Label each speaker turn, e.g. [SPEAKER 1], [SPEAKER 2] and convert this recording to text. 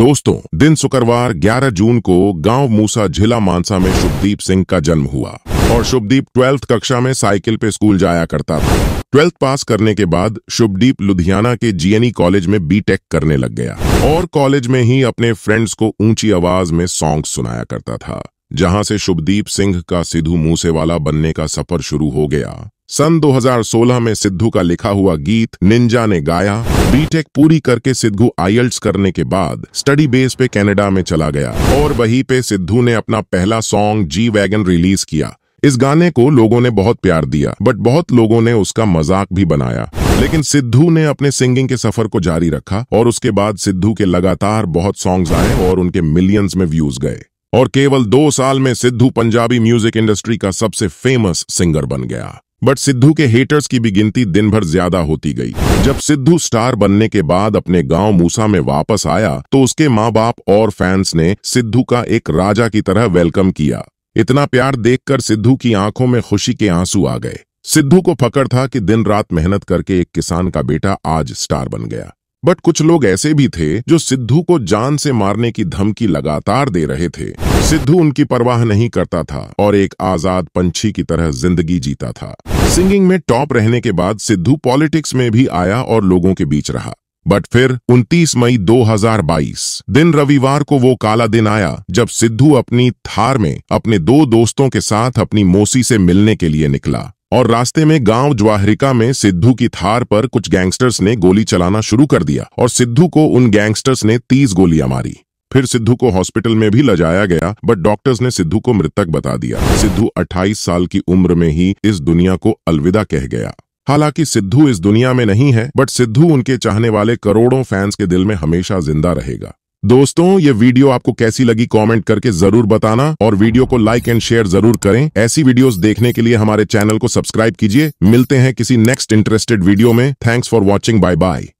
[SPEAKER 1] दोस्तों दिन शुक्रवार 11 जून को गांव मूसा जिला मानसा में शुभदीप सिंह का जन्म हुआ और शुभदीप ट्वेल्थ कक्षा में साइकिल पे स्कूल जाया करता था ट्वेल्थ पास करने के बाद शुभदीप लुधियाना के जीएनई e कॉलेज में बीटेक करने लग गया और कॉलेज में ही अपने फ्रेंड्स को ऊंची आवाज में सॉन्ग सुनाया करता था जहां से शुभदीप सिंह का सिद्धू मूसेवाला बनने का सफर शुरू हो गया सन 2016 में सिद्धू का लिखा हुआ गीत निंजा ने गाया बीटेक पूरी करके सिद्धू आईएल्ट्स करने के बाद स्टडी बेस पे कनाडा में चला गया और वहीं पे सिद्धू ने अपना पहला सॉन्ग जी वैगन रिलीज किया इस गाने को लोगों ने बहुत प्यार दिया बट बहुत लोगों ने उसका मजाक भी बनाया लेकिन सिद्धू ने अपने सिंगिंग के सफर को जारी रखा और उसके बाद सिद्धू के लगातार बहुत सॉन्ग आए और उनके मिलियंस में व्यूज गए और केवल दो साल में सिद्धू पंजाबी म्यूजिक इंडस्ट्री का सबसे फेमस सिंगर बन गया बट सिद्धू के हेटर्स की भी गिनती दिन भर ज्यादा होती गई जब सिद्धू स्टार बनने के बाद अपने गांव मूसा में वापस आया तो उसके माँ बाप और फैंस ने सिद्धू का एक राजा की तरह वेलकम किया इतना प्यार देखकर सिद्धू की आंखों में खुशी के आंसू आ गए सिद्धू को फकर था कि दिन रात मेहनत करके एक किसान का बेटा आज स्टार बन गया बट कुछ लोग ऐसे भी थे जो सिद्धू को जान से मारने की धमकी लगातार दे रहे थे सिद्धू उनकी परवाह नहीं करता था और एक आजाद पंछी की तरह जिंदगी जीता था सिंगिंग में टॉप रहने के बाद सिद्धू पॉलिटिक्स में भी आया और लोगों के बीच रहा बट फिर 29 मई 2022 दिन रविवार को वो काला दिन आया जब सिद्धू अपनी थार में अपने दो दोस्तों के साथ अपनी मौसी से मिलने के लिए निकला और रास्ते में गांव ज्वाहरिका में सिद्धू की थार पर कुछ गैंगस्टर्स ने गोली चलाना शुरू कर दिया और सिद्धू को उन गैंगस्टर्स ने तीस गोलियां मारी फिर सिद्धू को हॉस्पिटल में भी लजाया गया बट डॉक्टर्स ने सिद्धू को मृतक बता दिया सिद्धू 28 साल की उम्र में ही इस दुनिया को अलविदा कह गया हालांकि सिद्धू इस दुनिया में नहीं है बट सिद्धू उनके चाहने वाले करोड़ों फैंस के दिल में हमेशा जिंदा रहेगा दोस्तों ये वीडियो आपको कैसी लगी कमेंट करके जरूर बताना और वीडियो को लाइक एंड शेयर जरूर करें ऐसी वीडियोस देखने के लिए हमारे चैनल को सब्सक्राइब कीजिए मिलते हैं किसी नेक्स्ट इंटरेस्टेड वीडियो में thanks for watching bye bye